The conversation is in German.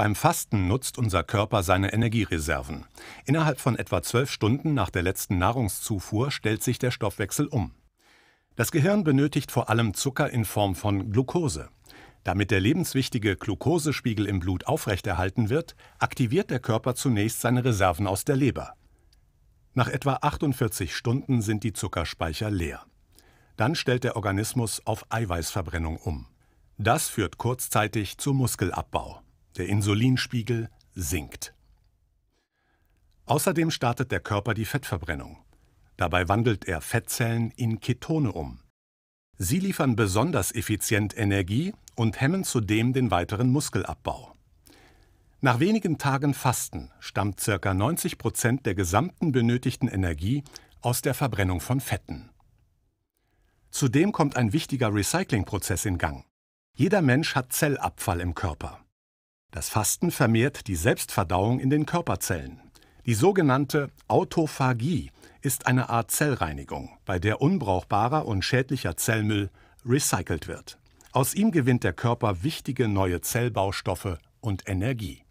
Beim Fasten nutzt unser Körper seine Energiereserven. Innerhalb von etwa zwölf Stunden nach der letzten Nahrungszufuhr stellt sich der Stoffwechsel um. Das Gehirn benötigt vor allem Zucker in Form von Glucose. Damit der lebenswichtige Glukosespiegel im Blut aufrechterhalten wird, aktiviert der Körper zunächst seine Reserven aus der Leber. Nach etwa 48 Stunden sind die Zuckerspeicher leer. Dann stellt der Organismus auf Eiweißverbrennung um. Das führt kurzzeitig zu Muskelabbau. Der Insulinspiegel sinkt. Außerdem startet der Körper die Fettverbrennung. Dabei wandelt er Fettzellen in Ketone um. Sie liefern besonders effizient Energie und hemmen zudem den weiteren Muskelabbau. Nach wenigen Tagen Fasten stammt ca. 90 Prozent der gesamten benötigten Energie aus der Verbrennung von Fetten. Zudem kommt ein wichtiger Recyclingprozess in Gang. Jeder Mensch hat Zellabfall im Körper. Das Fasten vermehrt die Selbstverdauung in den Körperzellen. Die sogenannte Autophagie ist eine Art Zellreinigung, bei der unbrauchbarer und schädlicher Zellmüll recycelt wird. Aus ihm gewinnt der Körper wichtige neue Zellbaustoffe und Energie.